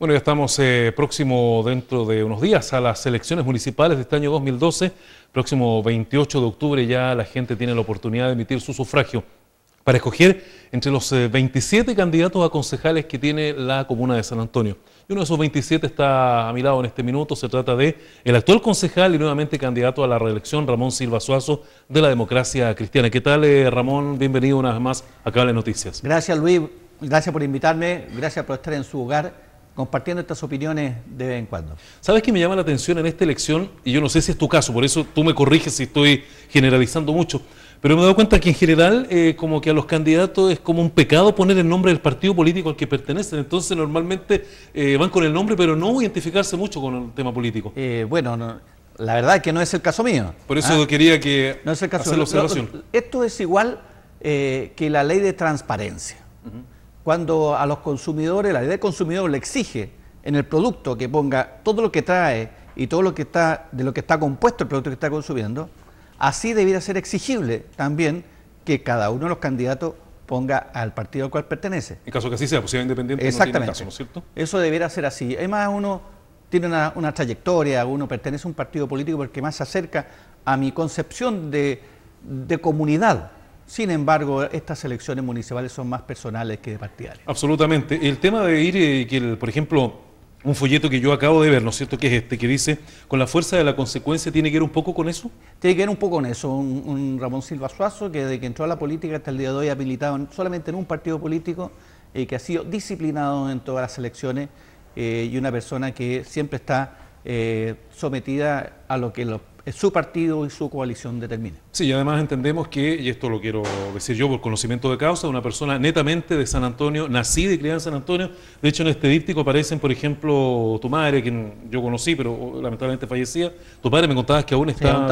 Bueno, ya estamos eh, próximo dentro de unos días a las elecciones municipales de este año 2012. Próximo 28 de octubre ya la gente tiene la oportunidad de emitir su sufragio para escoger entre los 27 eh, candidatos a concejales que tiene la comuna de San Antonio. Y uno de esos 27 está a mi lado en este minuto. Se trata de el actual concejal y nuevamente candidato a la reelección, Ramón Silva Suazo, de la Democracia Cristiana. ¿Qué tal, eh, Ramón? Bienvenido una vez más a Cable noticias. Gracias, Luis. Gracias por invitarme. Gracias por estar en su hogar compartiendo estas opiniones de vez en cuando. ¿Sabes qué me llama la atención en esta elección? Y yo no sé si es tu caso, por eso tú me corriges si estoy generalizando mucho. Pero me he dado cuenta que en general, eh, como que a los candidatos es como un pecado poner el nombre del partido político al que pertenecen. Entonces, normalmente eh, van con el nombre, pero no identificarse mucho con el tema político. Eh, bueno, la verdad es que no es el caso mío. Por eso ¿ah? quería que no es el caso la observación. esto es igual que la ley de transparencia cuando a los consumidores, la ley del consumidor le exige en el producto que ponga todo lo que trae y todo lo que está, de lo que está compuesto el producto que está consumiendo, así debiera ser exigible también que cada uno de los candidatos ponga al partido al cual pertenece. En caso que así sea, pues sea independiente, Exactamente. no tiene caso, ¿no es cierto? Eso debiera ser así. más, uno tiene una, trayectoria, uno pertenece a un partido político porque más se acerca a mi concepción de, de comunidad sin embargo, estas elecciones municipales son más personales que partidarias. Absolutamente. El tema de ir, eh, que por ejemplo, un folleto que yo acabo de ver, ¿no es cierto?, que es este, que dice, con la fuerza de la consecuencia, ¿tiene que ir un poco con eso? Tiene que ver un poco con eso. Un, Ramón Silva Suazo, que desde que entró a la política hasta el día de hoy ha militado solamente en un partido político, y eh, que ha sido disciplinado en todas las elecciones eh, y una persona que siempre está sometida a lo que los eh, su partido y su coalición determina. Sí, y además entendemos que, y esto lo quiero decir yo por conocimiento de causa, una persona netamente de San Antonio, nacida y criada en San Antonio, de hecho en este díptico aparecen, por ejemplo, tu madre, quien yo conocí, pero lamentablemente fallecía, tu padre me contabas que aún está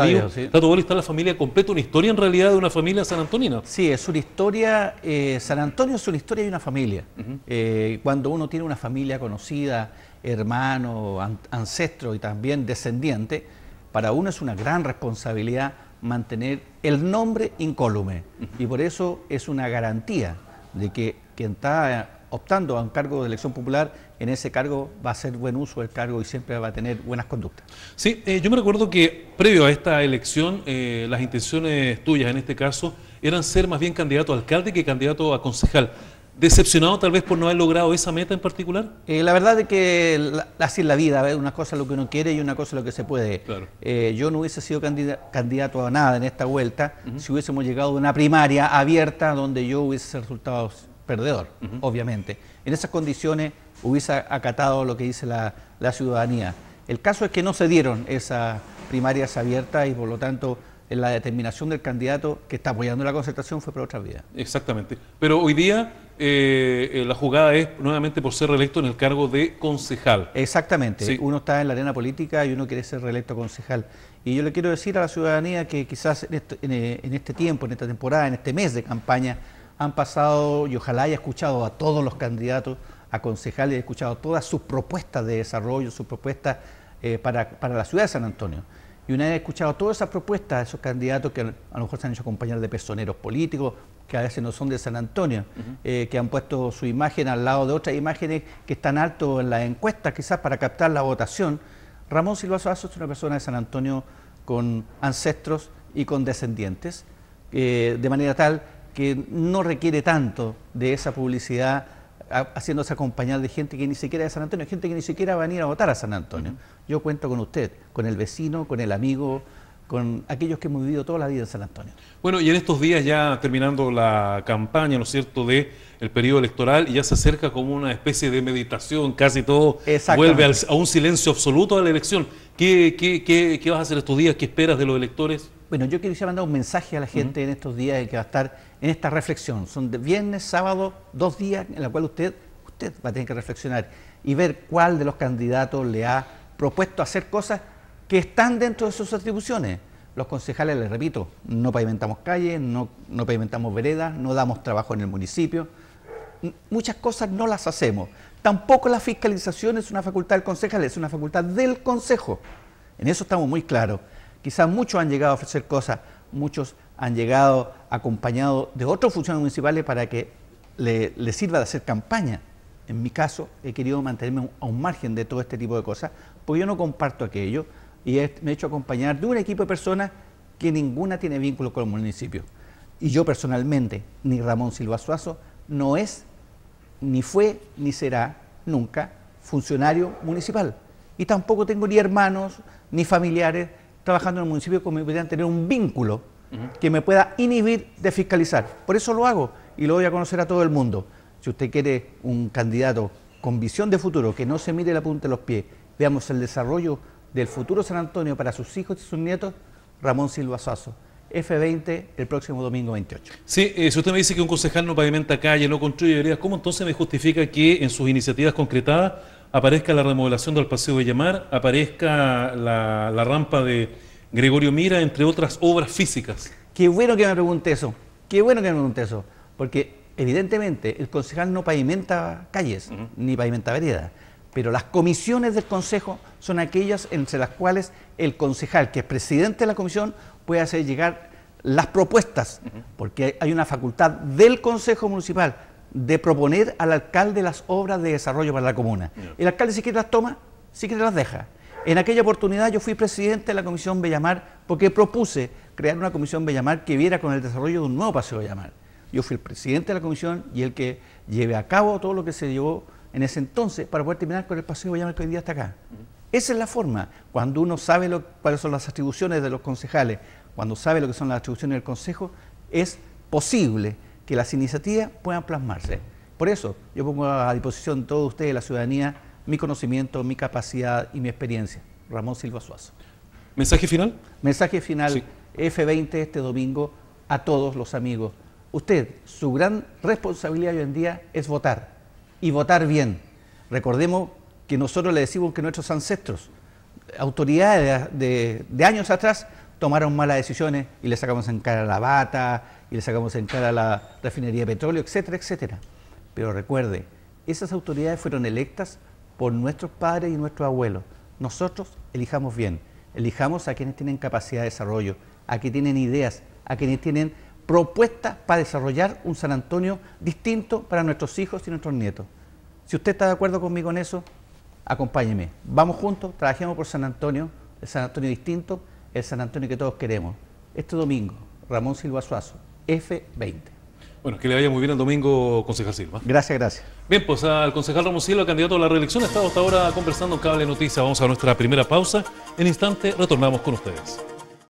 está la familia completa, una historia en realidad de una familia sanantonina. Sí, es una historia, eh, San Antonio es una historia de una familia. Eh, cuando uno tiene una familia conocida, hermano, ancestro y también descendiente, para uno es una gran responsabilidad mantener el nombre incólume y por eso es una garantía de que quien está eh, optando a un cargo de elección popular, en ese cargo va a hacer buen uso del cargo y siempre va a tener buenas conductas. Sí, eh, yo me recuerdo que previo a esta elección, eh, las intenciones tuyas en este caso eran ser más bien candidato a alcalde que candidato a concejal. ¿Decepcionado tal vez por no haber logrado esa meta en particular? Eh, la verdad es que así es la vida, una cosa es lo que uno quiere y una cosa es lo que se puede. Eh, yo no hubiese sido candidato a nada en esta vuelta si hubiésemos llegado a una primaria abierta donde yo hubiese resultado perdedor, obviamente. En esas condiciones hubiese acatado lo que dice la, ciudadanía. El caso es que no se dieron esas primarias abiertas y por lo tanto la determinación del candidato que está apoyando la concertación fue por otra vía. Exactamente. Pero hoy día eh, eh, la jugada es nuevamente por ser reelecto en el cargo de concejal. Exactamente, uno está en la arena política y uno quiere ser reelecto concejal. Y yo le quiero decir a la ciudadanía que quizás eh, en este, tiempo, en esta temporada, en este mes de campaña, han pasado y ojalá haya escuchado a todos los candidatos a concejal y he escuchado todas sus propuestas de desarrollo, sus propuestas para, la ciudad de San Antonio. Y una vez escuchado todas esas propuestas a esos candidatos que a lo mejor se han hecho acompañar de personeros políticos, que a veces no son de San Antonio, eh, que han puesto su imagen al lado de otras imágenes que están alto en las encuestas, quizás para captar la votación. Ramón Silva Suazo es una persona de San Antonio con ancestros y con descendientes, eh, de manera tal que no requiere tanto de esa publicidad haciéndose acompañar de gente que ni siquiera es de San Antonio, gente que ni siquiera va a venir a votar a San Antonio. Yo cuento con usted, con el vecino, con el amigo, con aquellos que hemos vivido toda la vida en San Antonio. Bueno, y en estos días ya terminando la campaña, ¿no es cierto?, de el periodo electoral y ya se acerca como una especie de meditación, casi todo vuelve a un silencio absoluto a la elección. ¿Qué, qué, qué, qué vas a hacer estos días? ¿Qué esperas de los electores? Bueno, yo quería mandar un mensaje a la gente en estos días que va a estar en esta reflexión. Son de viernes, sábado, dos días en la cual usted, usted va a tener que reflexionar y ver cuál de los candidatos le ha propuesto hacer cosas que están dentro de sus atribuciones. Los concejales, les repito, no pavimentamos calles, no, pavimentamos veredas, no damos trabajo en el municipio. Muchas cosas no las hacemos. Tampoco la fiscalización es una facultad del concejal, es una facultad del consejo. En eso estamos muy claros. Quizás muchos han llegado a ofrecer cosas, muchos han llegado acompañados de otros funcionarios municipales para que les le, sirva de hacer campaña. En mi caso, he querido mantenerme a un margen de todo este tipo de cosas, porque yo no comparto aquello y me he hecho acompañar de un equipo de personas que ninguna tiene vínculo con el municipio. Y yo personalmente, ni Ramón Silva Suazo, no es, ni fue, ni será nunca funcionario municipal. Y tampoco tengo ni hermanos, ni familiares trabajando en el municipio que me pudieran tener un vínculo que me pueda inhibir de fiscalizar. Por eso lo hago y lo voy a conocer a todo el mundo. Si usted quiere un candidato con visión de futuro, que no se mire la punta de los pies, veamos el desarrollo del futuro San Antonio para sus hijos y sus nietos, Ramón Silva Sazo. F20 el próximo domingo 28. Sí, eh, si usted me dice que un concejal no pavimenta calles, no construye veredas, ¿cómo entonces me justifica que en sus iniciativas concretadas aparezca la remodelación del Paseo de Llamar, aparezca la, rampa de Gregorio Mira, entre otras obras físicas? Qué bueno que me pregunte eso, qué bueno que me pregunte eso, porque evidentemente el concejal no pavimenta calles, ni pavimenta veredas, pero las comisiones del Consejo son aquellas entre las cuales el concejal, que es presidente de la comisión, puede hacer llegar las propuestas, porque hay una facultad del Consejo Municipal de proponer al alcalde las obras de desarrollo para la comuna. El alcalde si quiere las toma, si quiere las deja. En aquella oportunidad yo fui presidente de la Comisión Bellamar porque propuse crear una Comisión Bellamar que viera con el desarrollo de un nuevo Paseo Bellamar. Yo fui el presidente de la comisión y el que lleve a cabo todo lo que se llevó en ese entonces para poder terminar con el pasivo ya que hoy día está acá. Esa es la forma. Cuando uno sabe cuáles son las atribuciones de los concejales, cuando sabe lo que son las atribuciones del Consejo, es posible que las iniciativas puedan plasmarse. Por eso yo pongo a disposición de todos ustedes, la ciudadanía, mi conocimiento, mi capacidad y mi experiencia. Ramón Silva Suazo. ¿Mensaje final? Mensaje final, F20 este domingo a todos los amigos. Usted, su gran responsabilidad hoy en día es votar y votar bien. Recordemos que nosotros le decimos que nuestros ancestros, autoridades de, años atrás, tomaron malas decisiones y le sacamos en cara la bata, y le sacamos en cara la refinería de petróleo, etcétera, etcétera. Pero recuerde, esas autoridades fueron electas por nuestros padres y nuestros abuelos. Nosotros elijamos bien, elijamos a quienes tienen capacidad de desarrollo, a quienes tienen ideas, a quienes tienen propuesta para desarrollar un San Antonio distinto para nuestros hijos y nuestros nietos. Si usted está de acuerdo conmigo en eso, acompáñeme. Vamos juntos, trabajemos por San Antonio, el San Antonio distinto, el San Antonio que todos queremos. Este domingo, Ramón Silva Suazo, F20. Bueno, que le vaya muy bien el domingo, concejal Silva. Gracias, gracias. Bien, pues al concejal Ramón Silva, candidato a la reelección, estamos hasta ahora conversando en Cable Noticias. Vamos a nuestra primera pausa. En instante retornamos con ustedes.